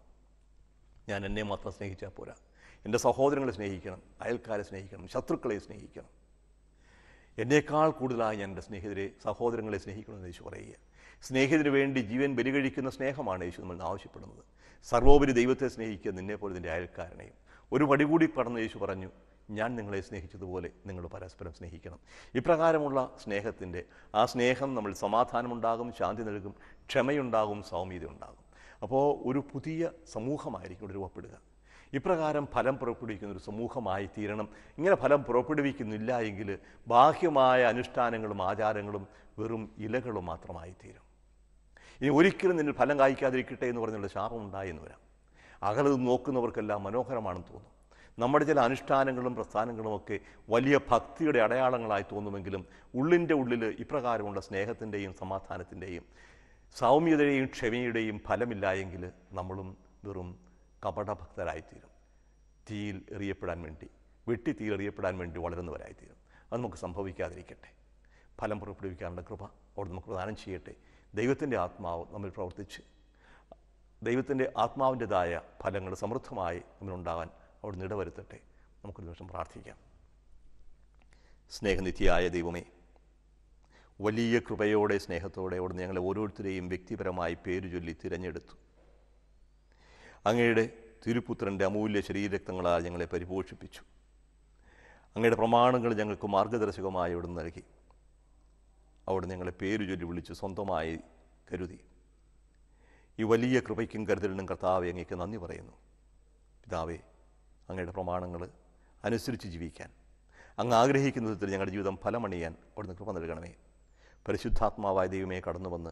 [SPEAKER 1] ഞാൻ എന്നെ മാത്രം സ്നേഹിച്ചാൽ പോരാ എൻ്റെ സഹോദരങ്ങളെ സ്നേഹിക്കണം അയൽക്കാരെ സ്നേഹിക്കണം ശത്രുക്കളെ സ്നേഹിക്കണം എന്നേക്കാൾ കൂടുതലായി ഞാൻ എൻ്റെ സ്നേഹിതരെ സഹോദരങ്ങളെ സ്നേഹിക്കണമെന്ന് യേശു പറയുക സ്നേഹിതന് വേണ്ടി ജീവൻ ബലികഴിക്കുന്ന സ്നേഹമാണ് യേശു നമ്മൾ ആവശ്യപ്പെടുന്നത് സർവോപരി ദൈവത്തെ സ്നേഹിക്കുക നിന്നെപ്പോലെ നിൻ്റെ അയൽക്കാരനെയും ഒരു പടി കൂടി കടന്ന് യേശു പറഞ്ഞു ഞാൻ നിങ്ങളെ സ്നേഹിച്ചതുപോലെ നിങ്ങൾ പരസ്പരം സ്നേഹിക്കണം ഇപ്രകാരമുള്ള സ്നേഹത്തിൻ്റെ ആ സ്നേഹം നമ്മൾ സമാധാനമുണ്ടാകും ശാന്തി നൽകും ക്ഷമയുണ്ടാകും സൗമ്യത ഉണ്ടാകും അപ്പോൾ ഒരു പുതിയ സമൂഹമായിരിക്കും രൂപപ്പെടുക ഇപ്രകാരം ഫലം പുറപ്പെടുവിക്കുന്ന ഒരു സമൂഹമായി തീരണം ഇങ്ങനെ ഫലം പുറപ്പെടുവിക്കുന്നില്ല എങ്കിൽ ബാഹ്യമായ അനുഷ്ഠാനങ്ങളും ആചാരങ്ങളും വെറും ഇലകളും മാത്രമായി തീരും ഇനി ഒരിക്കലും നിന്നിൽ ഫലം കായ്ക്കാതിരിക്കട്ടെ എന്ന് പറഞ്ഞുള്ള ശാപം ഉണ്ടായെന്ന് വരാം അകലത് നോക്കുന്നവർക്കെല്ലാം മനോഹരമാണെന്ന് തോന്നും നമ്മുടെ ചില അനുഷ്ഠാനങ്ങളും പ്രസ്ഥാനങ്ങളുമൊക്കെ വലിയ ഭക്തിയുടെ അടയാളങ്ങളായി തോന്നുമെങ്കിലും ഉള്ളിൻ്റെ ഉള്ളിൽ ഇപ്രകാരമുള്ള സ്നേഹത്തിൻ്റെയും സമാധാനത്തിൻ്റെയും സൗമ്യതയുടെയും ക്ഷമയുടെയും ഫലമില്ലായെങ്കിൽ നമ്മളും വെറും കപടഭക്തരായിത്തീരും തീയിൽ എറിയപ്പെടാൻ വേണ്ടി വെട്ടി തീയിൽ എറിയപ്പെടാൻ വേണ്ടി വളരുന്നവരായിത്തീരും അത് നമുക്ക് സംഭവിക്കാതിരിക്കട്ടെ ഫലം പുറപ്പെടുവിക്കാനുള്ള കൃപ അവിടെ നമുക്ക് പ്രദാനം ചെയ്യട്ടെ ദൈവത്തിൻ്റെ ആത്മാവ് നമ്മൾ പ്രവർത്തിച്ച് ദൈവത്തിൻ്റെ ആത്മാവിൻ്റെതായ ഫലങ്ങൾ സമൃദ്ധമായി നമ്മളുണ്ടാകാൻ അവിടെ നിടവരുത്തട്ടെ നമുക്കൊരു നിമിഷം പ്രാർത്ഥിക്കാം സ്നേഹനിധിയായ ദൈവമേ വലിയ കൃപയോടെ സ്നേഹത്തോടെ അവിടുന്ന് ഞങ്ങളെ ഓരോരുത്തരെയും വ്യക്തിപരമായി പേര് ചൊല്ലി തിരഞ്ഞെടുത്തു അങ്ങയുടെ തിരുപുത്രൻ്റെ അമൂല്യ ശരീരരക്തങ്ങളാൽ ഞങ്ങളെ പരിപോഷിപ്പിച്ചു അങ്ങയുടെ പ്രമാണങ്ങൾ ഞങ്ങൾക്ക് മാർഗദർശകമായി അവിടെ നൽകി അവിടെ ഞങ്ങളെ പേരു ചൊല്ലി വിളിച്ച് സ്വന്തമായി കരുതി ഈ വലിയ കൃപയ്ക്കും കരുതലിനും കർത്താവെ അങ്ങേക്ക് നന്ദി പറയുന്നു പിതാവേ അങ്ങയുടെ പ്രമാണങ്ങൾ അനുസരിച്ച് ജീവിക്കാൻ അങ്ങ് ആഗ്രഹിക്കുന്ന വിധത്തിൽ ഞങ്ങളുടെ ജീവിതം ഫലമണിയാൻ അവിടുന്ന് കൃപ നൽകണമേ പരിശുദ്ധാത്മാവായ ദൈവമേ കടന്നു വന്ന്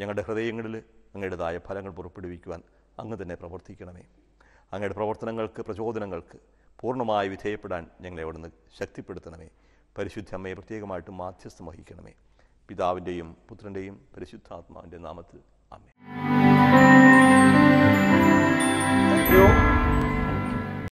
[SPEAKER 1] ഞങ്ങളുടെ ഹൃദയങ്ങളിൽ അങ്ങയുടേതായ ഫലങ്ങൾ പുറപ്പെടുവിക്കുവാൻ അങ്ങ് തന്നെ പ്രവർത്തിക്കണമേ അങ്ങയുടെ പ്രവർത്തനങ്ങൾക്ക് പ്രചോദനങ്ങൾക്ക് പൂർണ്ണമായി വിധേയപ്പെടാൻ ഞങ്ങളെ അവിടുന്ന് ശക്തിപ്പെടുത്തണമേ പരിശുദ്ധ അമ്മയെ പ്രത്യേകമായിട്ട് മാധ്യസ്ഥം വഹിക്കണമേ പിതാവിൻ്റെയും പുത്രൻ്റെയും പരിശുദ്ധാത്മാവിൻ്റെ നാമത്തിൽ അമ്മ